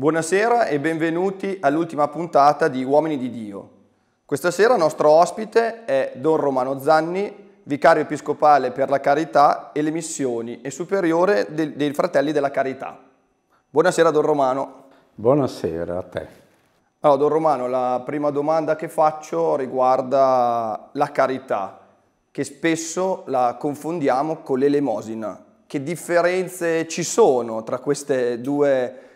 Buonasera e benvenuti all'ultima puntata di Uomini di Dio. Questa sera il nostro ospite è Don Romano Zanni, vicario episcopale per la carità e le missioni e superiore de dei Fratelli della Carità. Buonasera Don Romano. Buonasera a te. Allora Don Romano, la prima domanda che faccio riguarda la carità, che spesso la confondiamo con l'elemosina. Che differenze ci sono tra queste due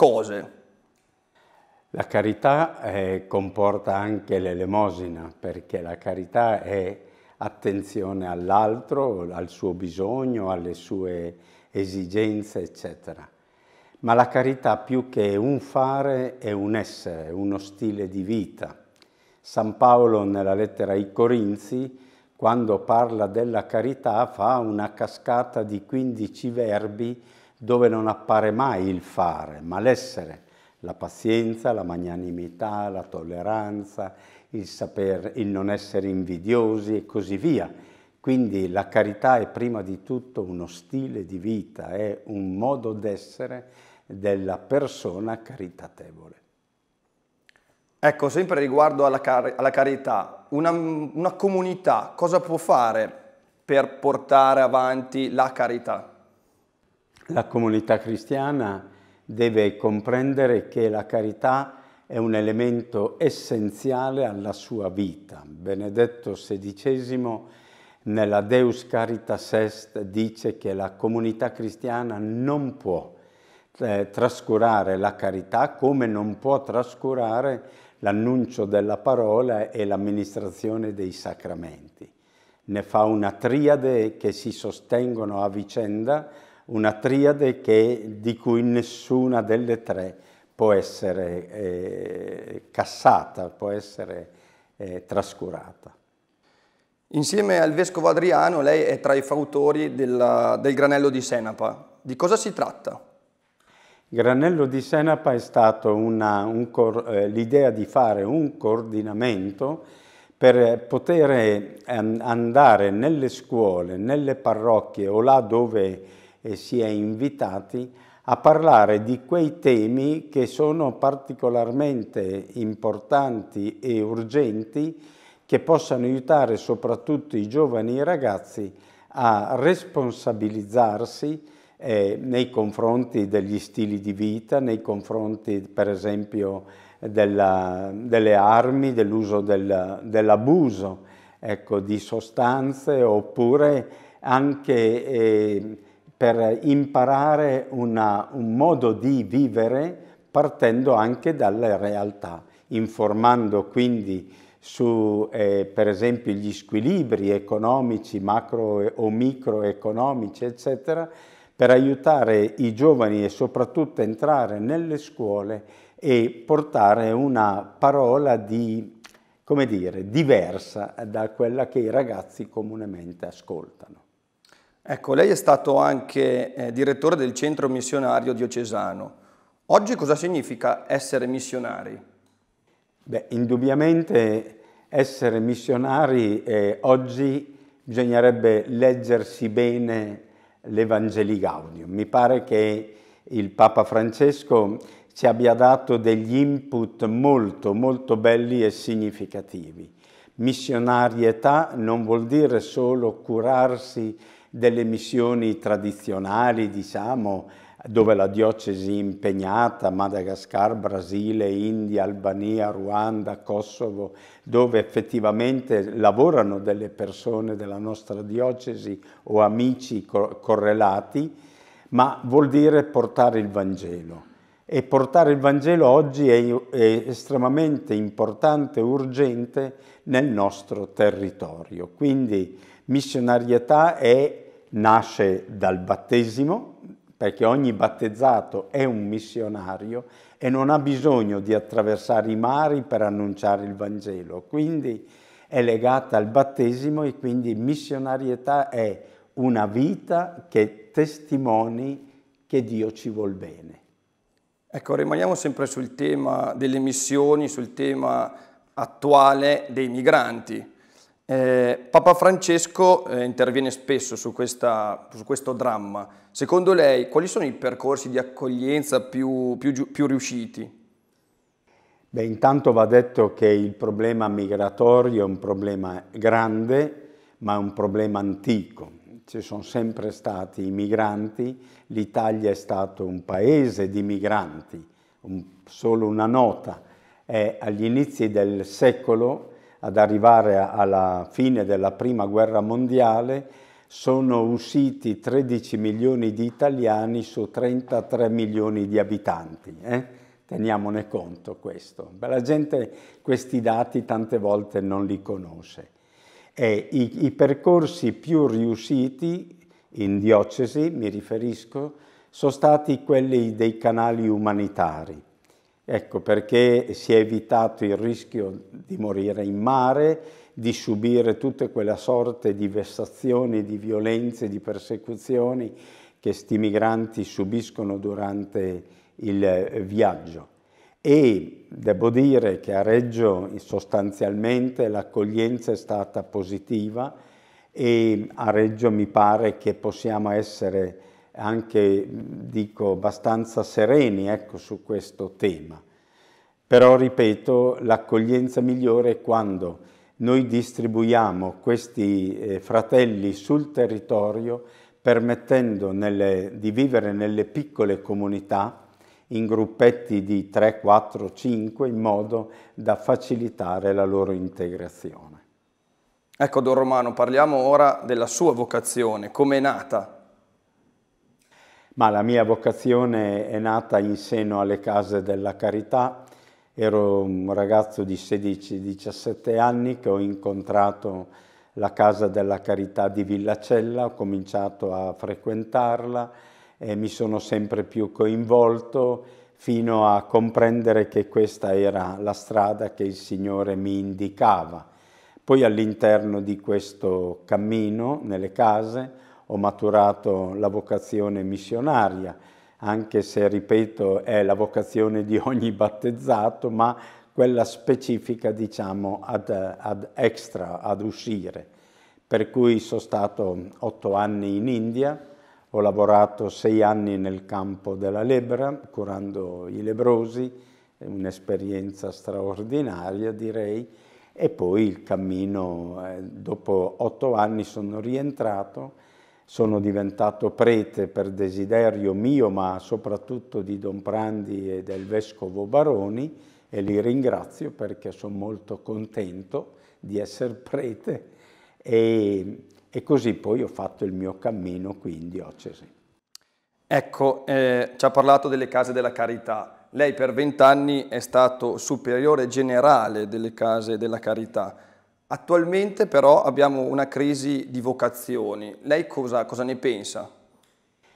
cose. La carità eh, comporta anche l'elemosina, perché la carità è attenzione all'altro, al suo bisogno, alle sue esigenze, eccetera. Ma la carità più che un fare è un essere, uno stile di vita. San Paolo nella lettera ai Corinzi, quando parla della carità, fa una cascata di 15 verbi dove non appare mai il fare, ma l'essere, la pazienza, la magnanimità, la tolleranza, il, saper, il non essere invidiosi e così via. Quindi la carità è prima di tutto uno stile di vita, è un modo d'essere della persona caritatevole. Ecco, sempre riguardo alla, car alla carità, una, una comunità cosa può fare per portare avanti la carità? La comunità cristiana deve comprendere che la carità è un elemento essenziale alla sua vita. Benedetto XVI nella Deus Caritas Est dice che la comunità cristiana non può eh, trascurare la carità come non può trascurare l'annuncio della parola e l'amministrazione dei sacramenti. Ne fa una triade che si sostengono a vicenda una triade che, di cui nessuna delle tre può essere eh, cassata, può essere eh, trascurata. Insieme al vescovo Adriano lei è tra i fautori della, del granello di Senapa. Di cosa si tratta? Granello di Senapa è stato eh, l'idea di fare un coordinamento per poter ehm, andare nelle scuole, nelle parrocchie o là dove e si è invitati a parlare di quei temi che sono particolarmente importanti e urgenti che possano aiutare soprattutto i giovani ragazzi a responsabilizzarsi eh, nei confronti degli stili di vita, nei confronti per esempio della, delle armi, dell'uso dell'abuso ecco, di sostanze oppure anche eh, per imparare una, un modo di vivere partendo anche dalla realtà, informando quindi su eh, per esempio gli squilibri economici, macro o microeconomici, eccetera, per aiutare i giovani e soprattutto entrare nelle scuole e portare una parola di, come dire, diversa da quella che i ragazzi comunemente ascoltano. Ecco, lei è stato anche eh, direttore del centro missionario diocesano. Oggi cosa significa essere missionari? Beh, indubbiamente essere missionari eh, oggi bisognerebbe leggersi bene l'Evangeli Gaudium. Mi pare che il Papa Francesco ci abbia dato degli input molto, molto belli e significativi. Missionarietà non vuol dire solo curarsi delle missioni tradizionali, diciamo, dove la diocesi è impegnata, Madagascar, Brasile, India, Albania, Ruanda, Kosovo, dove effettivamente lavorano delle persone della nostra diocesi o amici correlati, ma vuol dire portare il Vangelo. E portare il Vangelo oggi è, è estremamente importante e urgente nel nostro territorio. Quindi missionarietà è, nasce dal battesimo, perché ogni battezzato è un missionario e non ha bisogno di attraversare i mari per annunciare il Vangelo. Quindi è legata al battesimo e quindi missionarietà è una vita che testimoni che Dio ci vuol bene. Ecco, rimaniamo sempre sul tema delle missioni, sul tema attuale dei migranti. Eh, Papa Francesco eh, interviene spesso su, questa, su, questo dramma. Secondo lei quali sono i percorsi di accoglienza più, più, più riusciti? Beh, intanto va detto che il problema migratorio è un problema grande, ma è un problema antico. Ci sono sempre stati i migranti, l'Italia è stato un paese di migranti, un, solo una nota. Eh, agli inizi del secolo ad arrivare alla fine della prima guerra mondiale sono usciti 13 milioni di italiani su 33 milioni di abitanti. Eh? Teniamone conto questo. La gente questi dati tante volte non li conosce. E i, i percorsi più riusciti in diocesi, mi riferisco, sono stati quelli dei canali umanitari Ecco perché si è evitato il rischio di morire in mare, di subire tutte quella sorte di vessazioni, di violenze, di persecuzioni che questi migranti subiscono durante il eh, viaggio. E devo dire che a Reggio sostanzialmente l'accoglienza è stata positiva e a Reggio mi pare che possiamo essere anche, dico, abbastanza sereni ecco, su questo tema. Però, ripeto, l'accoglienza migliore è quando noi distribuiamo questi eh, fratelli sul territorio permettendo nelle, di vivere nelle piccole comunità in gruppetti di 3, 4, 5 in modo da facilitare la loro integrazione. Ecco Don Romano, parliamo ora della sua vocazione, come è nata ma la mia vocazione è nata in seno alle case della carità. Ero un ragazzo di 16-17 anni che ho incontrato la casa della carità di Villacella, ho cominciato a frequentarla e mi sono sempre più coinvolto fino a comprendere che questa era la strada che il Signore mi indicava. Poi all'interno di questo cammino, nelle case, ho maturato la vocazione missionaria, anche se, ripeto, è la vocazione di ogni battezzato, ma quella specifica, diciamo, ad, ad extra, ad uscire. Per cui sono stato otto anni in India, ho lavorato sei anni nel campo della lebra, curando i lebrosi, un'esperienza straordinaria direi, e poi il cammino, eh, dopo otto anni sono rientrato sono diventato prete per desiderio mio, ma soprattutto di Don Prandi e del Vescovo Baroni, e li ringrazio perché sono molto contento di essere prete e, e così poi ho fatto il mio cammino qui in diocesi. Ecco, eh, ci ha parlato delle case della carità. Lei per vent'anni è stato superiore generale delle case della carità. Attualmente però abbiamo una crisi di vocazioni. Lei cosa, cosa ne pensa?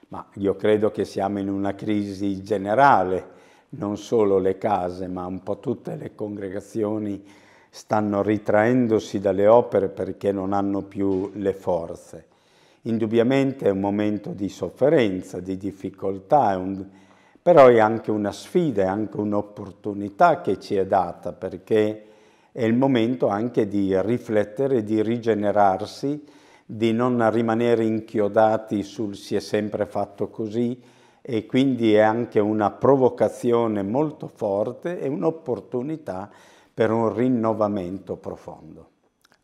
Ma io credo che siamo in una crisi generale, non solo le case, ma un po' tutte le congregazioni stanno ritraendosi dalle opere perché non hanno più le forze. Indubbiamente è un momento di sofferenza, di difficoltà, è un, però è anche una sfida, è anche un'opportunità che ci è data perché è il momento anche di riflettere, di rigenerarsi, di non rimanere inchiodati sul si è sempre fatto così e quindi è anche una provocazione molto forte e un'opportunità per un rinnovamento profondo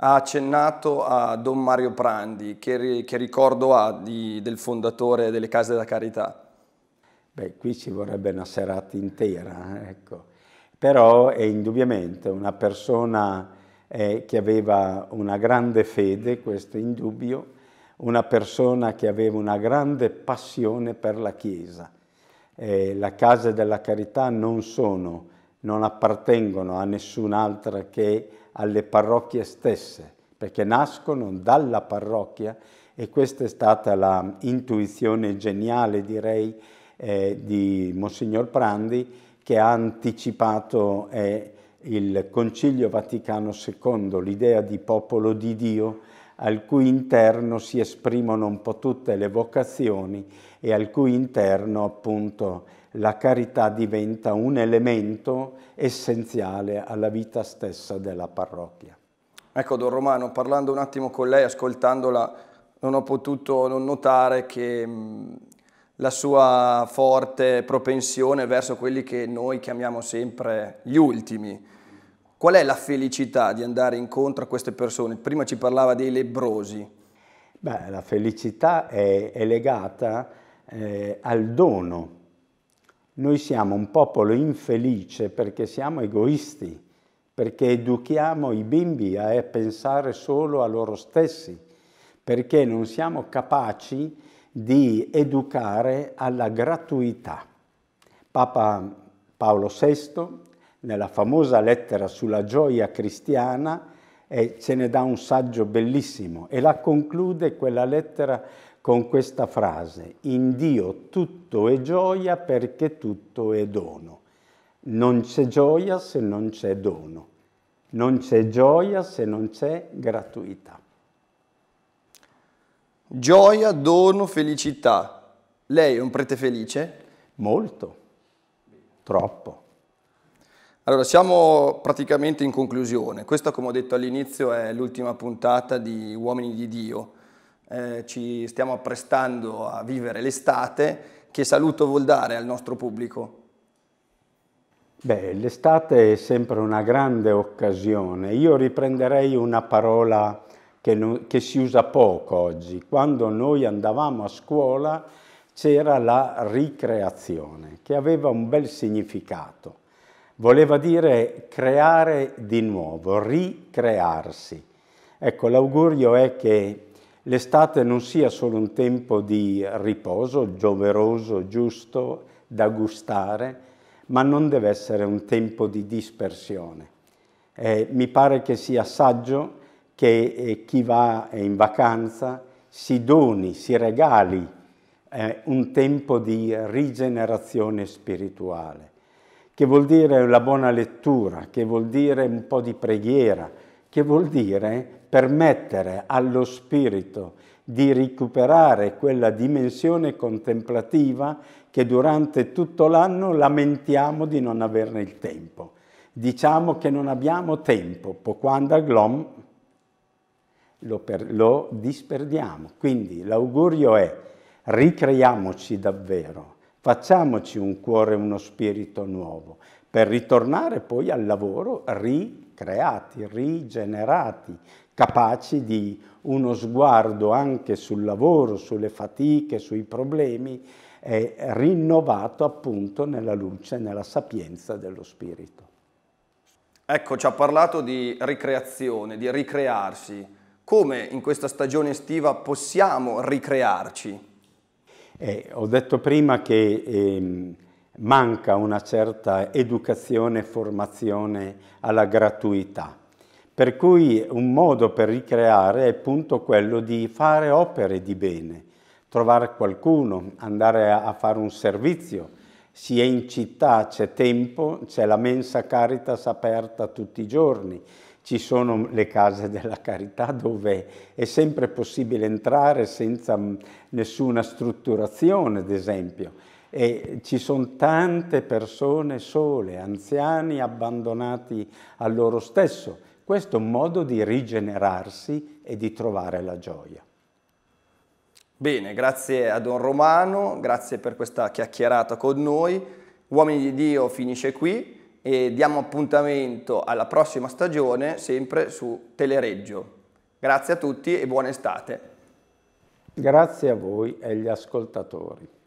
ha accennato a Don Mario Prandi, che, che ricordo ha di, del fondatore delle Case della Carità? Beh, qui ci vorrebbe una serata intera, eh, ecco però è indubbiamente una persona eh, che aveva una grande fede, questo è indubbio, una persona che aveva una grande passione per la Chiesa. Eh, la Casa della Carità non sono, non appartengono a nessun'altra che alle parrocchie stesse, perché nascono dalla parrocchia e questa è stata l'intuizione geniale, direi, eh, di Monsignor Prandi, che ha anticipato è il Concilio Vaticano II, l'idea di popolo di Dio, al cui interno si esprimono un po' tutte le vocazioni e al cui interno appunto la carità diventa un elemento essenziale alla vita stessa della parrocchia. Ecco Don Romano, parlando un attimo con lei, ascoltandola, non ho potuto non notare che mm, la sua forte propensione verso quelli che noi chiamiamo sempre gli ultimi. Qual è la felicità di andare incontro a queste persone? Prima ci parlava dei lebrosi. Beh, la felicità è, è legata eh, al dono. Noi siamo un popolo infelice perché siamo egoisti, perché educhiamo i bimbi a eh, pensare solo a loro stessi, perché non siamo capaci di educare alla gratuità. Papa Paolo VI, nella famosa lettera sulla gioia cristiana, eh, ce ne dà un saggio bellissimo e la conclude quella lettera con questa frase, in Dio tutto è gioia perché tutto è dono. Non c'è gioia se non c'è dono, non c'è gioia se non c'è gratuità. Gioia, dono, felicità. Lei è un prete felice? Molto, troppo. Allora, siamo praticamente in conclusione. Questa, come ho detto all'inizio, è l'ultima puntata di Uomini di Dio. Eh, ci stiamo apprestando a vivere l'estate. Che saluto vuol dare al nostro pubblico? Beh, l'estate è sempre una grande occasione. Io riprenderei una parola che, non, che si usa poco oggi. Quando noi andavamo a scuola c'era la ricreazione, che aveva un bel significato. Voleva dire creare di nuovo, ricrearsi. Ecco, l'augurio è che l'estate non sia solo un tempo di riposo, gioveroso, giusto, da gustare, ma non deve essere un tempo di dispersione. Eh, mi pare che sia saggio che eh, chi va in vacanza si doni, si regali eh, un tempo di rigenerazione spirituale, che vuol dire la buona lettura, che vuol dire un po' di preghiera, che vuol dire permettere allo spirito di recuperare quella dimensione contemplativa che durante tutto l'anno lamentiamo di non averne il tempo. Diciamo che non abbiamo tempo, poquanda glom lo, per, lo disperdiamo. Quindi l'augurio è ricreiamoci davvero, facciamoci un cuore, uno spirito nuovo, per ritornare poi al lavoro ricreati, rigenerati, capaci di uno sguardo anche sul lavoro, sulle fatiche, sui problemi, eh, rinnovato appunto nella luce, nella sapienza dello spirito. Ecco, ci ha parlato di ricreazione, di ricrearsi come in questa stagione estiva possiamo ricrearci? Eh, ho detto prima che eh, manca una certa educazione e formazione alla gratuità. Per cui un modo per ricreare è appunto quello di fare opere di bene, trovare qualcuno, andare a, a fare un servizio. Si è in città, c'è tempo, c'è la mensa Caritas aperta tutti i giorni ci sono le case della carità dove è sempre possibile entrare senza mm, nessuna strutturazione, ad esempio, e ci sono tante persone sole, anziani abbandonati a loro stesso. Questo è un modo di rigenerarsi e di trovare la gioia. Bene, grazie a Don Romano, grazie per questa chiacchierata con noi. Uomini di Dio finisce qui e diamo appuntamento alla prossima stagione sempre su Telereggio. Grazie a tutti e buona estate. Grazie a voi e agli ascoltatori.